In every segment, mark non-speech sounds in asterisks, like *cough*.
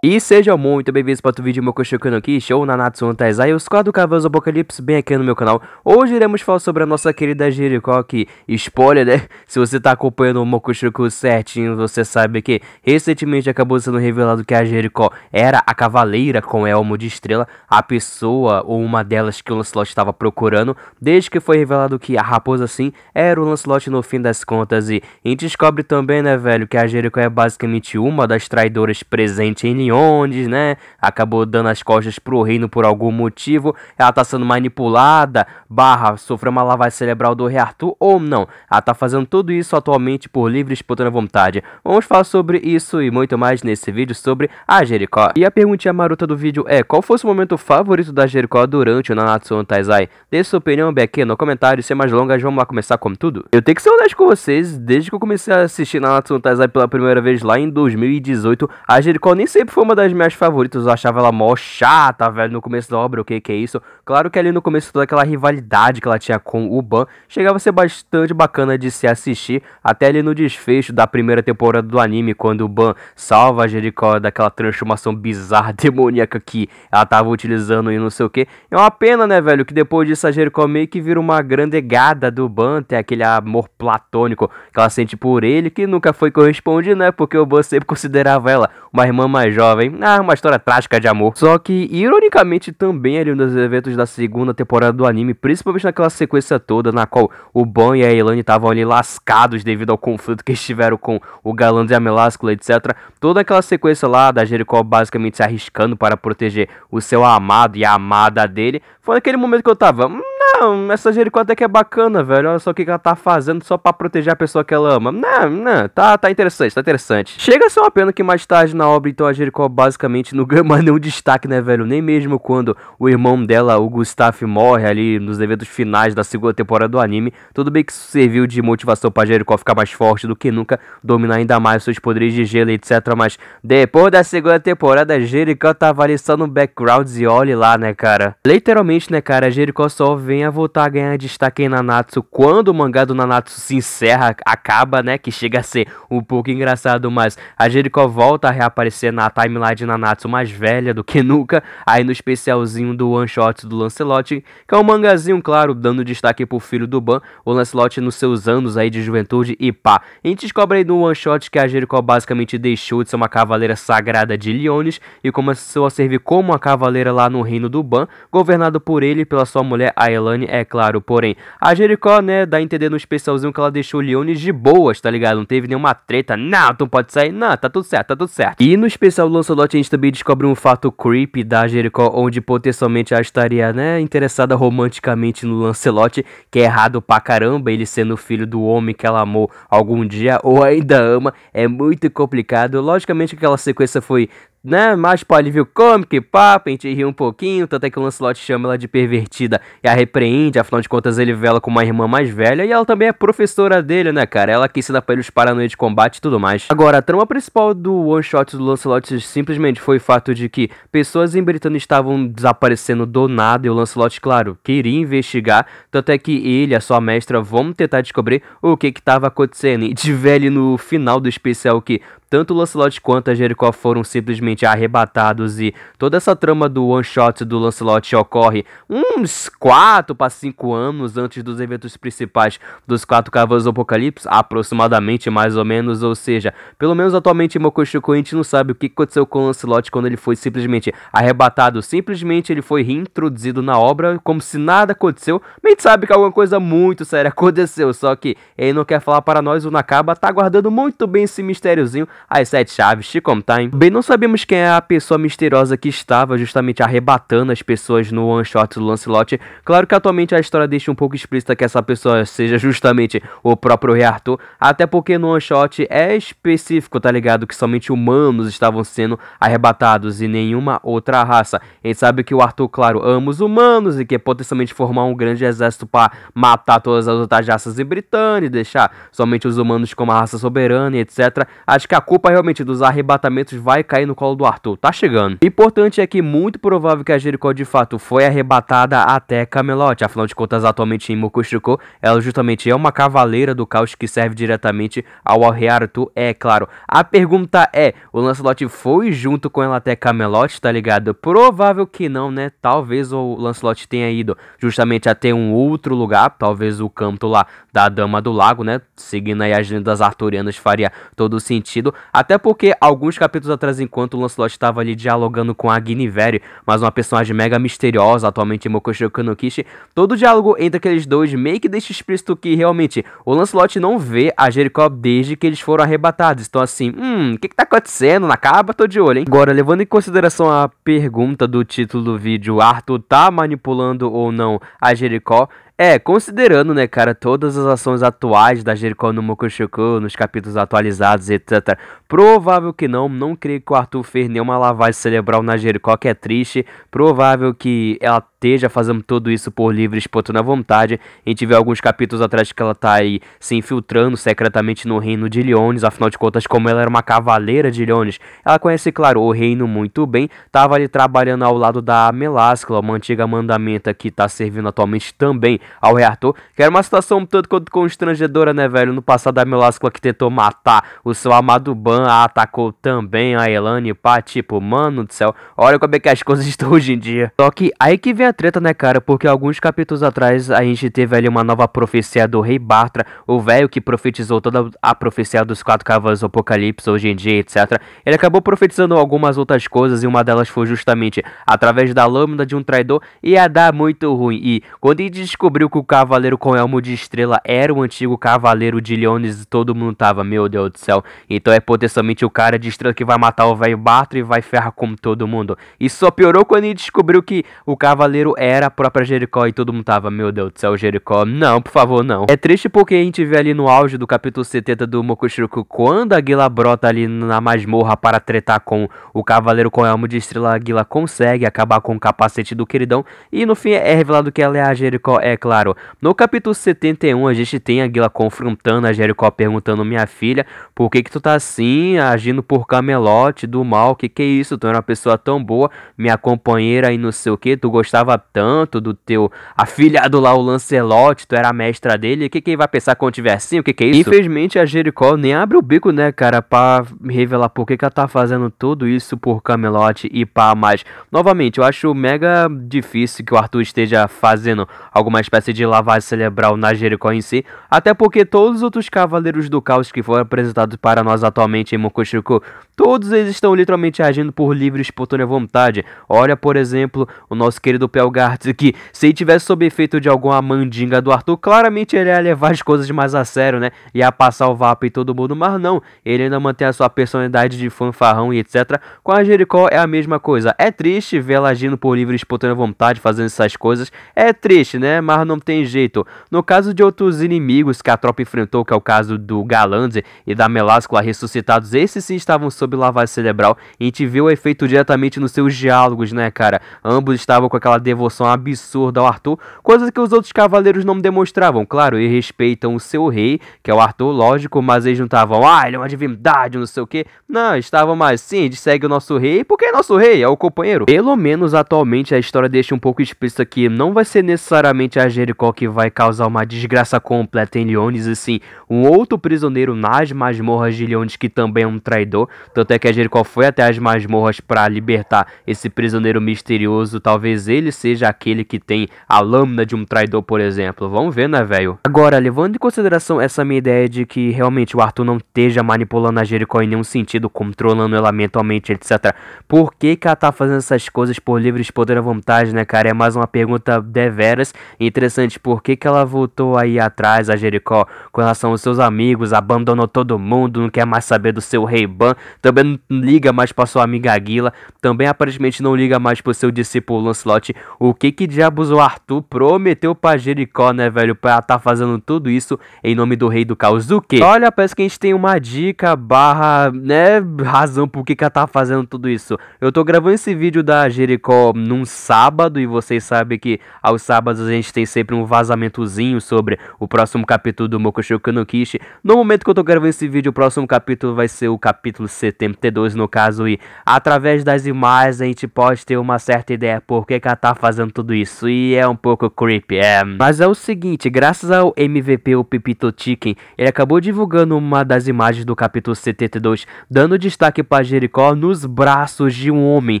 E sejam muito bem-vindos para outro vídeo do meu Koshoku aqui. Show na Nanatsu no Taizai, os quatro cavalos do Apocalipse bem aqui no meu canal. Hoje iremos falar sobre a nossa querida Jericó, que, spoiler né, *laughs* se você tá acompanhando o Mokoshoku certinho, você sabe que recentemente acabou sendo revelado que a Jericó era a cavaleira com elmo de estrela, a pessoa ou uma delas que o Lancelot estava procurando, desde que foi revelado que a raposa sim era o Lancelot no fim das contas. E a gente descobre também, né velho, que a Jericó é basicamente uma das traidoras presente em Miondes, né? Acabou dando as costas pro reino por algum motivo. Ela tá sendo manipulada, barra, sofreu uma lavagem cerebral do rei Arthur ou não. Ela tá fazendo tudo isso atualmente por livre e espontânea vontade. Vamos falar sobre isso e muito mais nesse vídeo sobre a Jericó. E a perguntinha marota do vídeo é, qual fosse o momento favorito da Jericó durante o Nanatsu no Taizai? Dê sua opinião aqui no comentário, sem mais longas, vamos lá começar como tudo? Eu tenho que ser honesto com vocês, desde que eu comecei a assistir Nanatsu no Taizai pela primeira vez lá em 2018, a Jericó nem sempre foi foi uma das minhas favoritas. Eu achava ela mó chata, velho, no começo da obra. O que que é isso? Claro que ali no começo toda aquela rivalidade que ela tinha com o Ban chegava a ser bastante bacana de se assistir, até ali no desfecho da primeira temporada do anime, quando o Ban salva a Jericó daquela transformação bizarra, *laughs* demoníaca que ela tava utilizando e não sei o que. É uma pena, né, velho, que depois disso a Jericó meio que vira uma grandegada do Ban, tem aquele amor platônico que ela sente por ele, que nunca foi correspondido, né, porque o Ban sempre considerava ela uma irmã mais jovem. Ah, uma história trágica de amor. Só que, ironicamente, também ali nos eventos da segunda temporada do anime, principalmente naquela sequência toda na qual o Ban e a Elane estavam ali lascados devido ao conflito que eles tiveram com o Galando e a Meláscula, etc. Toda aquela sequência lá da Jericó basicamente se arriscando para proteger o seu amado e a amada dele, foi naquele momento que eu tava, hum, não, essa Jericó até que é bacana, velho. Olha só o que ela tá fazendo só para proteger a pessoa que ela ama. Não, não, tá, tá interessante, tá interessante. Chega a ser uma pena que mais tarde na obra, então a Jericó basicamente não *laughs* ganha mais nenhum destaque, né, velho? Nem mesmo quando o irmão dela, o Gustaf, morre ali nos eventos finais da segunda temporada do anime. Tudo bem que isso serviu de motivação pra Jericó ficar mais forte do que nunca, dominar ainda mais seus poderes de gelo, etc. Mas depois da segunda temporada, Jericó tava ali só no background e olhe lá, né, cara? Literalmente, né, cara, a Jericó só vem venha voltar a ganhar destaque em Nanatsu quando o mangá do Nanatsu se encerra, acaba, né? Que chega a ser um pouco engraçado, mas a Jericó volta a reaparecer na timeline de Nanatsu mais velha do que nunca, aí no especialzinho do One Shot do Lancelot, que é um mangazinho, claro, dando destaque pro filho do Ban, o Lancelot nos seus anos aí de juventude e pá. A gente descobre aí no One Shot que a Jericó basicamente deixou de ser uma cavaleira sagrada de Leones e começou a servir como uma cavaleira lá no reino do Ban, governado por ele e pela sua mulher Ayla Alane, é claro. Porém, a Jericó, né, dá a entender no especialzinho que ela deixou o de boas, tá ligado? Não teve nenhuma treta. Não, tu pode sair. Não, tá tudo certo, tá tudo certo. E no especial do Lancelot, a gente também descobre um fato creepy da Jericó, onde potencialmente ela estaria, né, interessada romanticamente no Lancelot, que é errado pra caramba ele sendo filho do homem que ela amou algum dia ou ainda ama. É muito complicado. Logicamente que aquela sequência foi né, mais pro alívio cômico e papo, a gente ri um pouquinho, tanto é que o Lancelot chama ela de pervertida e a repreende, afinal de contas ele vela com uma irmã mais velha e ela também é professora dele, né, cara? Ela que ensina pra ele os paranoia de combate e tudo mais. Agora, a trama principal do one-shot do Lancelot simplesmente foi o fato de que pessoas em Britânia estavam desaparecendo do nada e o Lancelot, claro, queria investigar, tanto é que ele e a sua mestra vão tentar descobrir o que que tava acontecendo. E de velho no final do especial que tanto Lancelot quanto a Jericó foram simplesmente arrebatados e toda essa trama do one-shot do Lancelot ocorre uns 4 para 5 anos antes dos eventos principais dos Quatro Cavalos do Apocalipse, aproximadamente mais ou menos, ou seja, pelo menos atualmente Mokoshiko a gente não sabe o que aconteceu com Lancelot quando ele foi simplesmente arrebatado, simplesmente ele foi reintroduzido na obra como se nada aconteceu, mas a gente sabe que alguma coisa muito séria *laughs* aconteceu, só que ele não quer falar para nós, o Nakaba tá guardando muito bem esse mistériozinho as Sete Chaves, Chicom Time. Bem, não sabemos quem é a pessoa misteriosa que estava justamente arrebatando as pessoas no one shot do Lancelot. Claro que atualmente a história deixa um pouco explícita que essa pessoa seja justamente o próprio Rei Arthur, até porque no one shot é específico, tá ligado? Que somente humanos estavam sendo arrebatados e nenhuma outra raça. A gente sabe que o Arthur, claro, ama os humanos e quer é potencialmente formar um grande exército para matar todas as outras raças em Britânia, deixar somente os humanos como a raça soberana, etc. Acho que a culpa realmente dos arrebatamentos vai cair no colo do Arthur. Tá chegando. Importante é que muito provável que a Jericó de fato foi arrebatada até Camelot. Afinal de contas, atualmente em Mokushiko, ela justamente é uma cavaleira do caos que serve diretamente ao rei Arthur, é claro. A pergunta é: o Lancelot foi junto com ela até Camelot, tá ligado? Provável que não, né? Talvez o Lancelot tenha ido justamente até um outro lugar, talvez o canto lá da Dama do Lago, né? Seguindo aí as lendas arturianas faria todo sentido, até porque alguns capítulos atrás, enquanto o Lancelot estava ali dialogando com a Guinevere, mas uma personagem mega misteriosa, atualmente em Mokoshiro no Kishi, todo o diálogo entre aqueles dois meio que deixa explícito que realmente o Lancelot não vê a Jericó desde que eles foram arrebatados. Então assim, hum, o que, que tá acontecendo na caba? Tô de olho, hein? Agora, levando em consideração a pergunta do título do vídeo, Arthur tá manipulando ou não a Jericó, é, considerando, né, cara, todas as ações atuais da Jericó no Mokushoku, nos capítulos atualizados, etc. Provável que não, não creio que o Arthur fez nenhuma lavagem cerebral na Jericó, que é triste. Provável que ela esteja fazendo tudo isso por livre espontânea vontade. A gente vê alguns capítulos atrás que ela tá aí se infiltrando secretamente no reino de Leones, afinal de contas, como ela era uma cavaleira de Leones, ela conhece, claro, o reino muito bem, tava ali trabalhando ao lado da Meláscula, uma antiga mandamenta que tá servindo atualmente também ao reator, que era uma situação tanto quanto constrangedora, né, velho? No passado, a Meláscula que tentou matar o seu amado Ban, atacou também a Elane, pá, tipo, mano do céu, olha como é que as *laughs* coisas estão hoje em dia. Só que aí que vem a treta, né, cara? Porque alguns capítulos atrás a gente teve ali uma nova profecia do rei Bartra, o velho que profetizou toda a profecia dos quatro cavalos Apocalipse hoje em dia, etc. Ele acabou profetizando algumas outras coisas e uma delas foi justamente através da lâmina de um traidor e ia dar muito ruim. E quando ele descobriu descobriu que o cavaleiro com elmo de estrela era o antigo cavaleiro de Leones e todo mundo tava, meu Deus do céu. Então é potencialmente o cara de estrela que vai matar o velho Bartro e vai ferrar como todo mundo. E só piorou quando ele descobriu que o cavaleiro era a própria Jericó e todo mundo tava, meu Deus do céu, Jericó, não, por favor, não. É triste porque a gente vê ali no auge do capítulo 70 do Mokushiruku quando a Gila brota ali na masmorra para tretar com o cavaleiro com elmo de estrela, a Gila consegue acabar com o capacete do queridão e no fim é revelado que ela é a Jericó claro. É, claro. No capítulo 71, a gente tem a Gila confrontando a Jericó, perguntando: Minha filha, por que que tu tá assim, agindo por Camelote do mal? Que que é isso? Tu era é uma pessoa tão boa, minha companheira e não sei o que, tu gostava tanto do teu afilhado lá, o Lancelote, tu era a mestra dele. O que que ele vai pensar quando tiver assim? O que que é isso? Infelizmente, a Jericó nem abre o bico, né, cara, pra revelar por que que ela tá fazendo tudo isso por Camelote e pá, mas novamente, eu acho mega difícil que o Arthur esteja fazendo alguma espécie espécie de lavagem cerebral na Jericó em si, até porque todos os outros Cavaleiros do Caos que foram apresentados para nós atualmente em Mokushiko, todos eles estão literalmente agindo por livre e espontânea vontade. Olha, por exemplo, o nosso querido Pelgart, que se ele tivesse sob efeito de alguma mandinga do Arthur, claramente ele ia levar as coisas mais a sério, né? Ia passar o vapo em todo mundo, mas não, ele ainda mantém a sua personalidade de fanfarrão e etc. Com a Jericó é a mesma coisa. É triste vê-la agindo por livre e espontânea vontade, fazendo essas coisas. É triste, né? Mas não tem jeito. No caso de outros inimigos que a tropa enfrentou, que é o caso do Galandze e da Meláscula ressuscitados, esses sim estavam sob lavagem cerebral. E a gente vê o efeito diretamente nos seus diálogos, né, cara? Ambos estavam com aquela devoção absurda ao Arthur, coisa que os outros cavaleiros não demonstravam. Claro, e respeitam o seu rei, que é o Arthur, lógico, mas eles não estavam, ah, ele é uma divindade, não sei o que. Não, estavam mais, sim, a segue o nosso rei, porque é nosso rei, é o companheiro. Pelo menos atualmente a história deixa um pouco explícita que não vai ser necessariamente a Jericó que vai causar uma desgraça completa em Lyones, assim, um outro prisioneiro nas masmorras de Leones que também é um traidor, tanto é que a Jericó foi até as masmorras para libertar esse prisioneiro misterioso, talvez ele seja aquele que tem a lâmina de um traidor, por exemplo, vamos ver, né, velho? Agora, levando em consideração essa minha ideia de que realmente o Arthur não esteja manipulando a Jericó em nenhum sentido, controlando ela mentalmente, etc., por que que ela tá fazendo essas coisas por livre e espontânea vontade, né, cara? É mais uma pergunta deveras, então interessante por que, que ela voltou aí atrás a Jericó com relação aos seus amigos, abandonou todo mundo, não quer mais saber do seu rei Ban, também não liga mais para sua amiga Aguila, também aparentemente não liga mais pro seu discípulo Lancelot. O que que diabos o Arthur prometeu pra Jericó, né, velho, pra tá fazendo tudo isso em nome do rei do caos? O que Olha, parece que a gente tem uma dica barra, né, razão por que que ela tá fazendo tudo isso. Eu tô gravando esse vídeo da Jericó num sábado e vocês sabem que aos sábados a gente tem sempre um vazamentozinho sobre o próximo capítulo do Mokushoku no Kishi. No momento que eu tô gravando esse vídeo, o próximo capítulo vai ser o capítulo 72, no caso, e através das imagens a gente pode ter uma certa ideia por que, que ela tá fazendo tudo isso, e é um pouco creepy, é. Mas é o seguinte, graças ao MVP, o Pipito Chicken, ele acabou divulgando uma das imagens do capítulo 72, dando destaque para Jericó nos braços de um homem,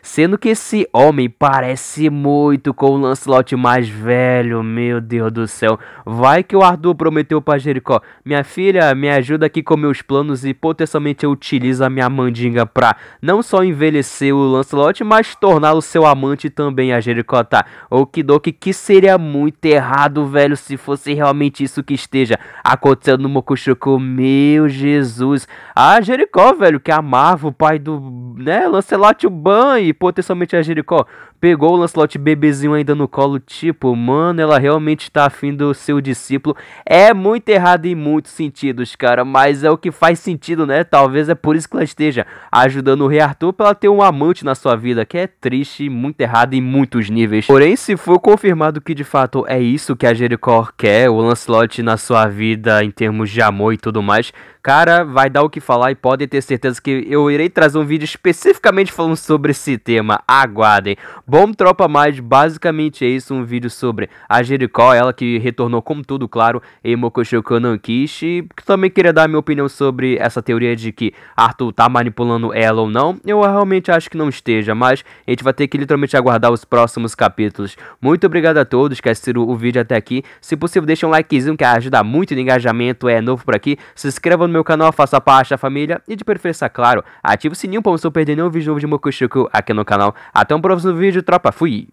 sendo que esse homem parece muito com o Lancelot mais velho, filho, meu Deus do céu. Vai que o Arthur prometeu pra Jericó: Minha filha, me ajuda aqui com meus planos e potencialmente eu utilizo a minha mandinga pra não só envelhecer o Lancelot, mas torná-lo seu amante também, a Jericó tá. Okidoki, que seria muito errado, velho, se fosse realmente isso que esteja acontecendo no Mokushoku. Meu Jesus. A ah, Jericó, velho, que amava o pai do né, Lancelot o Ban e potencialmente a Jericó pegou o Lancelot bebezinho ainda no colo, tipo, mano, ela realmente tá afim do seu discípulo. É muito errado em muitos sentidos, cara, mas é o que faz sentido, né? Talvez é por isso que ela esteja ajudando o rei Arthur pra ela ter um amante na sua vida, que é triste, muito errado em muitos níveis. Porém, se for confirmado que de fato é isso que a Jericó quer, o Lancelot na sua vida em termos de amor e tudo mais, cara, vai dar o que falar e podem ter certeza que eu irei trazer um vídeo especificamente falando sobre esse tema, aguardem. Bom Tropa Mais, basicamente é isso, um vídeo sobre a Jericó, ela que retornou como tudo, claro, em Mokushoku no Kishi. Também queria dar minha opinião sobre essa teoria de que Arthur tá manipulando ela ou não. Eu realmente acho que não esteja, mas a gente vai ter que literalmente aguardar os próximos capítulos. Muito obrigado a todos que assistiram o vídeo até aqui. Se possível, deixa um likezinho que ajuda muito no engajamento, é novo por aqui. Se inscreva no meu canal, faça parte da família e de preferência, claro, ative o sininho para não perder nenhum vídeo novo de Mokushuku aqui no canal. Até um próximo vídeo, tropa. Fui!